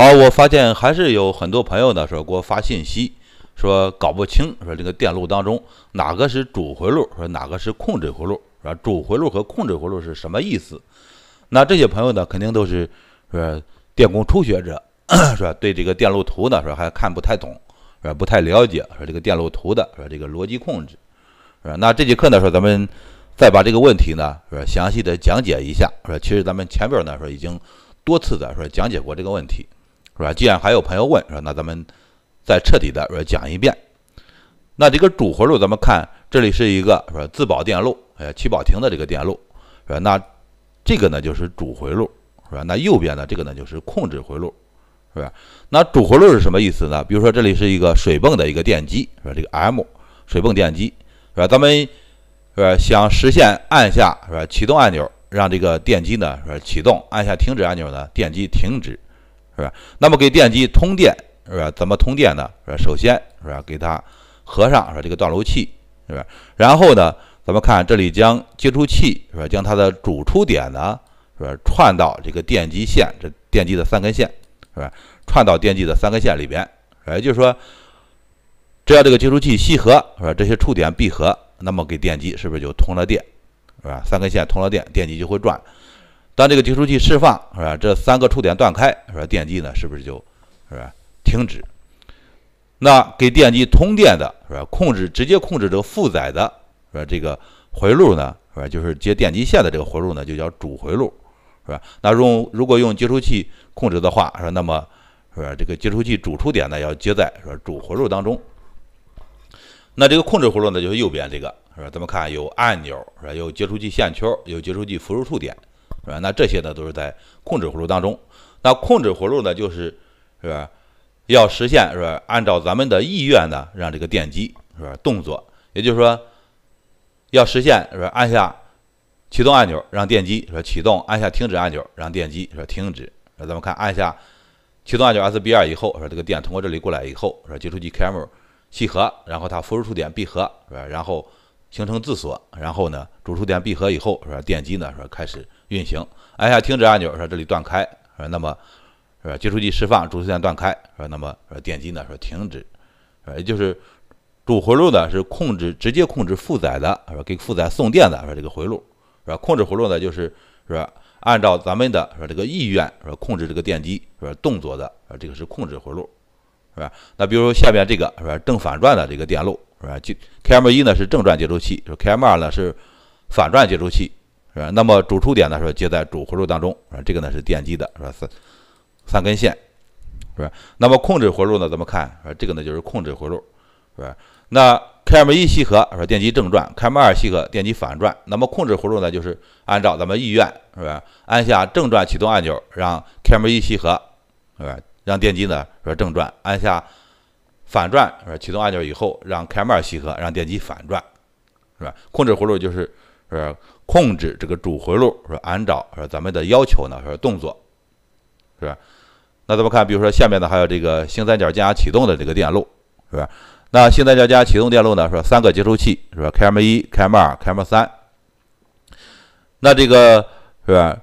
好，我发现还是有很多朋友呢，说给我发信息，说搞不清，说这个电路当中哪个是主回路，说哪个是控制回路，是吧？主回路和控制回路是什么意思？那这些朋友呢，肯定都是是电工初学者，是吧？对这个电路图呢，说还看不太懂，是吧？不太了解说这个电路图的，说这个逻辑控制，是吧？那这节课呢，说咱们再把这个问题呢，说详细的讲解一下，说其实咱们前边呢，说已经多次的说讲解过这个问题。是吧？既然还有朋友问，说那咱们再彻底的说讲一遍。那这个主回路，咱们看这里是一个说自保电路，哎，起保停的这个电路，是吧？那这个呢就是主回路，是吧？那右边呢这个呢就是控制回路，是吧？那主回路是什么意思呢？比如说这里是一个水泵的一个电机，是吧？这个 M 水泵电机，是吧？咱们是吧想实现按下是吧启动按钮，让这个电机呢是吧启动；按下停止按钮呢，电机停止。是吧？那么给电机通电，是吧？怎么通电呢？是吧？首先，是吧？给它合上，是吧？这个断路器，是吧？然后呢？咱们看这里，将接触器，是吧？将它的主触点呢，是吧？串到这个电机线，这电机的三根线，是吧，串到电机的三根线里边，也就是说，只要这个接触器吸合，是吧？这些触点闭合，那么给电机是不是就通了电？是吧？三根线通了电，电机就会转。当这个接触器释放，是吧？这三个触点断开，是吧？电机呢，是不是就，是吧？停止？那给电机通电的，是吧？控制直接控制这个负载的，是吧？这个回路呢，是吧？就是接电机线的这个回路呢，就叫主回路，是吧？那用如果用接触器控制的话，是吧？那么，是吧？这个接触器主触点呢要接在是吧主回路当中。那这个控制回路呢，就是右边这个，是吧？咱们看有按钮，是吧？有接触器线圈，有接触器辅助触点。是吧？那这些呢，都是在控制回路当中。那控制回路呢，就是，是吧？要实现是吧？按照咱们的意愿呢，让这个电机是吧动作。也就是说，要实现是吧？按下启动按钮，让电机说启动；按下停止按钮，让电机说停止。那咱们看，按下启动按钮 SB2 以后，说这个电通过这里过来以后，说接触器 a m e r a 契合，然后它辐射触点闭合，是吧？然后。形成自锁，然后呢，主触点闭合以后，是吧？电机呢，说开始运行。按下停止按钮，说这里断开，说那么，是吧？接触器释放，主触点断开，说那么，说电机呢，说停止，呃，也就是主回路呢是控制直接控制负载的，是吧？给负载送电的，说这个回路，是吧？控制回路呢，就是是吧？按照咱们的说这个意愿，说控制这个电机说动作的，呃，这个是控制回路，是吧？那比如下面这个是正反转的这个电路。是吧？就 KM1 呢是正转接触器，说 KM2 呢是反转接触器，是吧？那么主触点呢说接在主回路当中，啊，这个呢是电机的，是吧？三三根线，是吧？那么控制回路呢怎么看？啊，这个呢就是控制回路，是吧？那 KM1 吸合，说电机正转；KM2 吸合，电机反转。那么控制回路呢就是按照咱们意愿，是吧？按下正转启动按钮，让 KM1 吸合，是吧？让电机呢说正转，按下。反转是吧？启动按钮以后，让开尔吸合，让电机反转，是吧？控制回路就是是控制这个主回路是按照是咱们的要求呢，是动作，是吧？那咱们看，比如说下面呢还有这个星三角降压启动的这个电路，是吧？那星三角降压启动电路呢，说三个接收器是吧？KM 一、KM 二、KM 三。那这个是吧？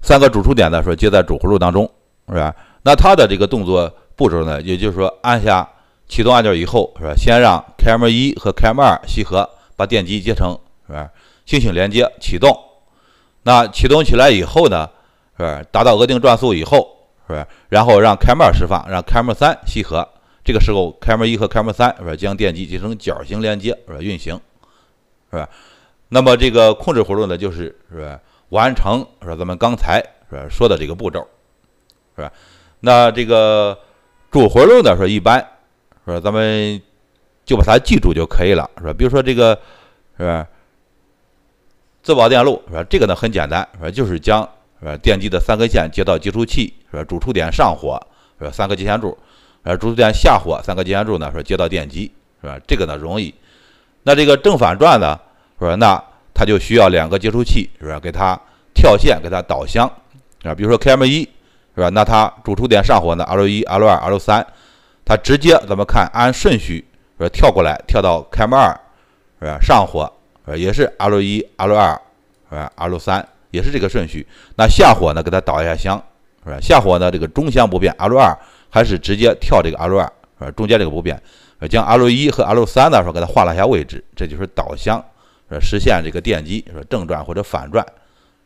三个主触点呢，说接在主回路当中，是吧？那它的这个动作步骤呢，也就是说按下。启动按钮以后是吧？先让 KM1 和 KM2 吸合，把电机接成是吧？是星连接？启动。那启动起来以后呢？是吧？达到额定转速以后，是吧？然后让 KM2 释放，让 KM3 吸合。这个时候，KM1 和 KM3 是吧，将电机接成角形连接，是吧？运行，是吧？那么这个控制活动呢，就是是吧？完成？是吧？咱们刚才是吧说的这个步骤，是吧？那这个主活动呢，说一般。说咱们就把它记住就可以了，是吧？比如说这个，是吧？自保电路，是吧？这个呢很简单，是吧？就是将，是吧？电机的三根线接到接触器，是吧？主触点上火，是吧？三个接线柱，呃，主触点下火，三个接线柱呢，说接到电机，是吧？这个呢容易。那这个正反转呢，说那它就需要两个接触器，是吧？给它跳线，给它导向。啊，比如说 KM 一，是吧？那它主触点上火呢，L 一、L 二、L 三。它直接咱们看按顺序说跳过来跳到 KM2 是吧？上火也是 L1、L2 是吧？L3 也是这个顺序。那下火呢？给它导一下箱，是吧？下火呢？这个中箱不变，L2 还是直接跳这个 L2 是吧？中间这个不变，将 L1 和 L3 呢说给它画了一下位置，这就是导箱，是实现这个电机说正转或者反转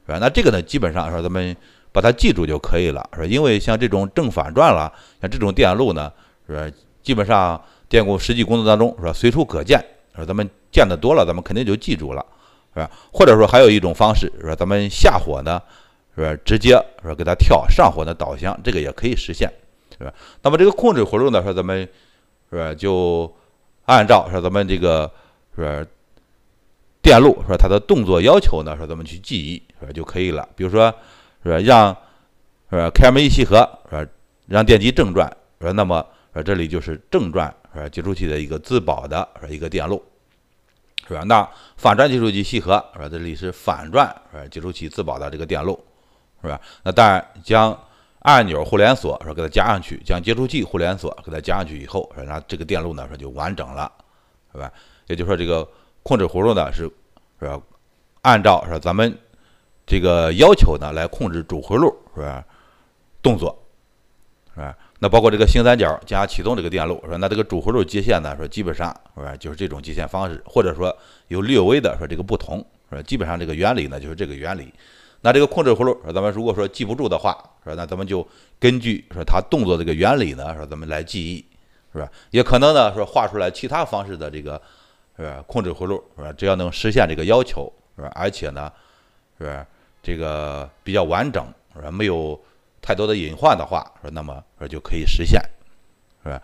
是吧？那这个呢基本上说咱们把它记住就可以了是吧？因为像这种正反转了，像这种电路呢。是吧？基本上电工实际工作当中，是吧？随处可见，是吧？咱们见的多了，咱们肯定就记住了，是吧？或者说还有一种方式，是说咱们下火呢，是吧？直接是说给它跳上火呢，导向，这个也可以实现，是吧？那么这个控制活动呢，说咱们是吧？就按照说咱们这个是电路，说它的动作要求呢，说咱们去记忆，是吧？就可以了。比如说，是吧？让是吧？开门一吸合，是吧？让电机正转，说那么。这里就是正转接触器的一个自保的一个电路，是吧？那反转接触器吸合，啊，这里是反转接触器自保的这个电路，是吧？那当然将按钮互联锁是给它加上去，将接触器互联锁给它加上去以后，那这个电路呢说就完整了，是吧？也就是说这个控制回路呢是是吧？按照是咱们这个要求呢来控制主回路，是吧？动作，是吧？那包括这个星三角加启动这个电路，说那这个主回路接线呢，说基本上，是吧，就是这种接线方式，或者说有略微的说这个不同，说基本上这个原理呢就是这个原理。那这个控制回路，说咱们如果说记不住的话，说那咱们就根据说它动作这个原理呢，说咱们来记忆，是吧？也可能呢说画出来其他方式的这个是吧控制回路，是吧？只要能实现这个要求，是吧？而且呢，是吧？这个比较完整，是吧？没有。太多的隐患的话，说那么说就可以实现，是吧？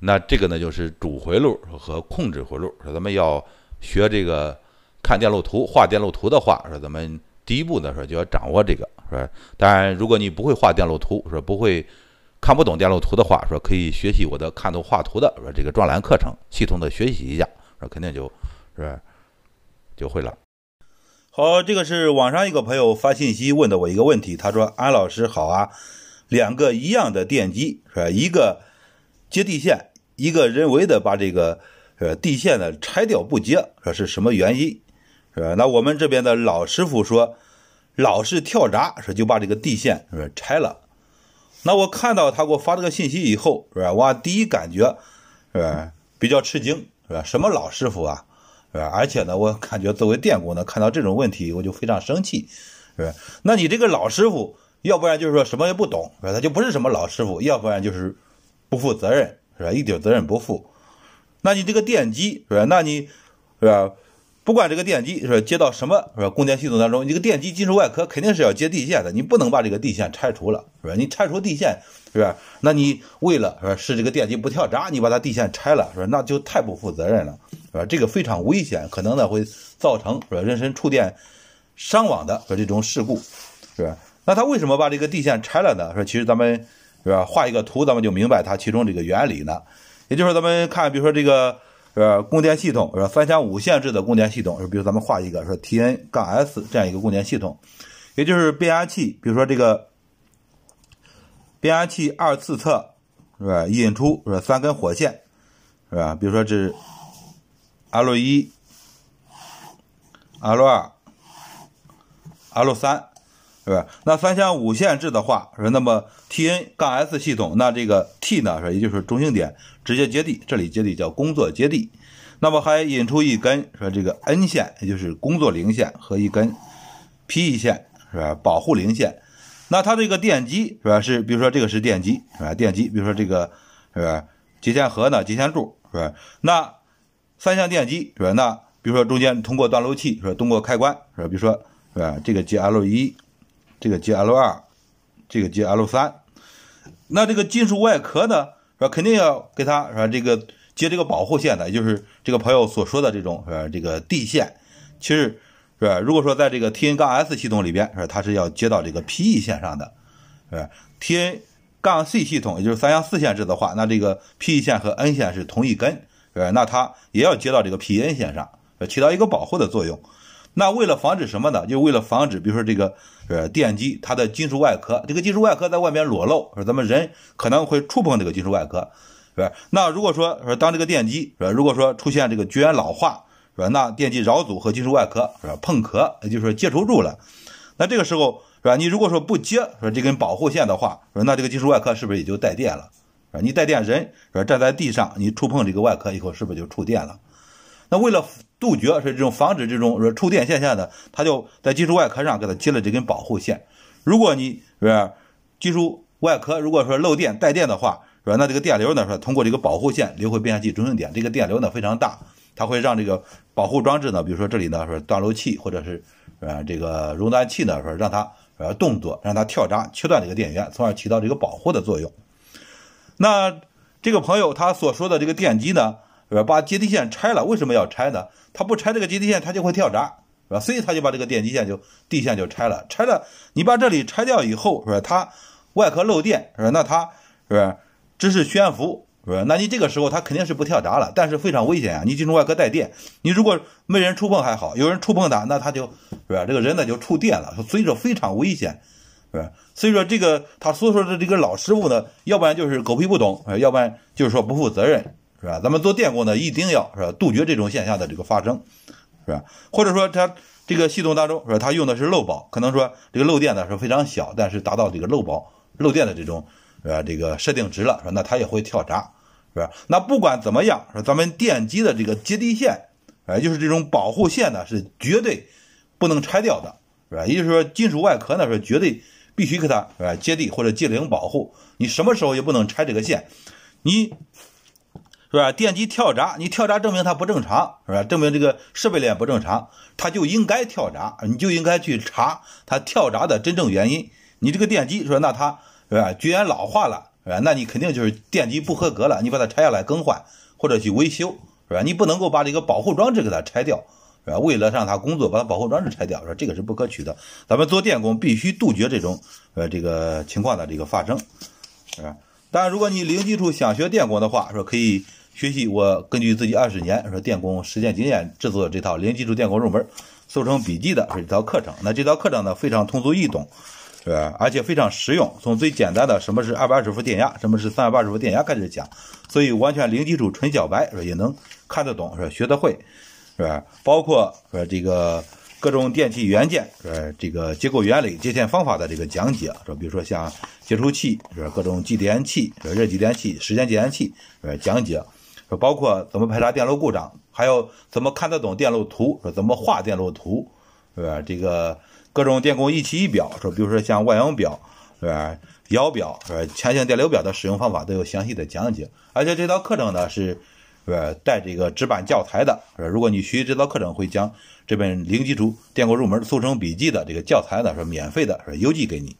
那这个呢，就是主回路和控制回路。说咱们要学这个看电路图、画电路图的话，说咱们第一步的时候就要掌握这个，是吧？当然，如果你不会画电路图，说不会看不懂电路图的话，说可以学习我的看图画图的说这个专栏课程，系统的学习一下，说肯定就是就会了。好，这个是网上一个朋友发信息问的我一个问题。他说：“安老师好啊，两个一样的电机是吧？一个接地线，一个人为的把这个呃地线呢拆掉不接，说是什么原因是吧？那我们这边的老师傅说老是跳闸，说就把这个地线说拆了。那我看到他给我发这个信息以后，是吧？我第一感觉是吧，比较吃惊是吧？什么老师傅啊？”而且呢，我感觉作为电工呢，看到这种问题我就非常生气，是吧？那你这个老师傅，要不然就是说什么也不懂，是吧？他就不是什么老师傅，要不然就是不负责任，是吧？一点责任不负。那你这个电机，是吧？那你，是吧？不管这个电机是接到什么供电系统当中，你这个电机金属外壳肯定是要接地线的，你不能把这个地线拆除了，是吧？你拆除地线，是吧？那你为了是吧使这个电机不跳闸，你把它地线拆了，是吧？那就太不负责任了。是吧？这个非常危险，可能呢会造成是吧？人身触电伤亡的和这种事故，是吧？那他为什么把这个地线拆了呢？说其实咱们是吧，画一个图，咱们就明白它其中这个原理呢。也就是说，咱们看，比如说这个是供电系统，是吧？三相五线制的供电系统，是比如咱们画一个说 T N 杠 S 这样一个供电系统，也就是变压器，比如说这个变压器二次侧是吧？引出是吧三根火线，是吧？比如说这。L 一、L 二、L 三，是吧？那三相五线制的话，是那么 T N 杠 S 系统，那这个 T 呢，是也就是中性点直接接地，这里接地叫工作接地。那么还引出一根说这个 N 线，也就是工作零线和一根 P E 线，是吧？保护零线。那它这个电机是吧？是比如说这个是电机是吧？电机，比如说这个是吧？是接线盒呢？接线柱是吧？那。三相电机是吧？那比如说中间通过断路器，是吧？通过开关，是吧？比如说是吧，这个接 L 一，这个接 L 二，这个接 L 三。那这个金属外壳呢，是吧？肯定要给它是吧？这个接这个保护线的，也就是这个朋友所说的这种是吧？这个地线，其实是吧？如果说在这个 T N 杠 S 系统里边，是吧？它是要接到这个 P E 线上的，是吧？T N 杠 C 系统，也就是三相四线制的话，那这个 P E 线和 N 线是同一根。呃，那它也要接到这个 P N 线上，起到一个保护的作用。那为了防止什么呢？就为了防止，比如说这个呃电机它的金属外壳，这个金属外壳在外面裸露，说咱们人可能会触碰这个金属外壳，是吧？那如果说说当这个电机是吧，如果说出现这个绝缘老化，是吧？那电机绕组和金属外壳是吧碰壳，也就是说接触住了。那这个时候是吧？你如果说不接说这根保护线的话，说那这个金属外壳是不是也就带电了？你带电人是站在地上，你触碰这个外壳以后，是不是就触电了？那为了杜绝是这种防止这种说触电现象呢，它就在金属外壳上给它接了这根保护线。如果你是金属外壳如果说漏电带电的话，是吧？那这个电流呢，说通过这个保护线流回变压器中心点。这个电流呢非常大，它会让这个保护装置呢，比如说这里呢说断路器或者是呃这个熔断器呢说让它呃动作，让它跳闸切断这个电源，从而起到这个保护的作用。那这个朋友他所说的这个电机呢，是吧？把接地线拆了，为什么要拆呢？他不拆这个接地线，他就会跳闸，是吧？所以他就把这个电机线就地线就拆了。拆了，你把这里拆掉以后，是吧？它外壳漏电，是吧？那它是吧？只是悬浮，是吧？那你这个时候它肯定是不跳闸了，但是非常危险啊！你这种外壳带电，你如果没人触碰还好，有人触碰它，那它就是吧？这个人呢就触电了，所以说非常危险。是吧？所以说这个他所说的这个老师傅呢，要不然就是狗屁不懂啊，要不然就是说不负责任，是吧？咱们做电工呢，一定要是吧，杜绝这种现象的这个发生，是吧？或者说他这个系统当中说他用的是漏保，可能说这个漏电呢是非常小，但是达到这个漏保漏电的这种是吧？这个设定值了，说那他也会跳闸，是吧？那不管怎么样，说咱们电机的这个接地线，哎，就是这种保护线呢，是绝对不能拆掉的，是吧？也就是说金属外壳呢是绝对。必须给它呃接地或者接零保护，你什么时候也不能拆这个线，你是吧？电机跳闸，你跳闸证明它不正常是吧？证明这个设备链不正常，它就应该跳闸，你就应该去查它跳闸的真正原因。你这个电机说那它是吧？绝缘老化了是吧？那你肯定就是电机不合格了，你把它拆下来更换或者去维修是吧？你不能够把这个保护装置给它拆掉。吧？为了让他工作，把他保护装置拆掉，说这个是不可取的。咱们做电工必须杜绝这种，呃，这个情况的这个发生，是吧？但如果你零基础想学电工的话，说可以学习我根据自己二十年说电工实践经验制作的这套零基础电工入门速成笔记的这套课程。那这套课程呢非常通俗易懂，是吧？而且非常实用，从最简单的什么是二百二十伏电压，什么是三百八十伏电压开始讲，所以完全零基础纯小白也能看得懂，是学得会。是吧？包括呃这个各种电器元件，呃这个结构原理、接线方法的这个讲解，说比如说像接触器，是吧？各种继电器、热继电器、时间继电器，呃讲解，说包括怎么排查电路故障，还有怎么看得懂电路图，说怎么画电路图，是吧？这个各种电工仪器仪表，说比如说像万用表，是吧？摇表，是吧？钳电流表的使用方法都有详细的讲解，而且这套课程呢是。是带这个纸板教材的，是如果你学习这道课程，会将这本零基础电工入门速成笔记的这个教材呢，是免费的，是邮寄给你。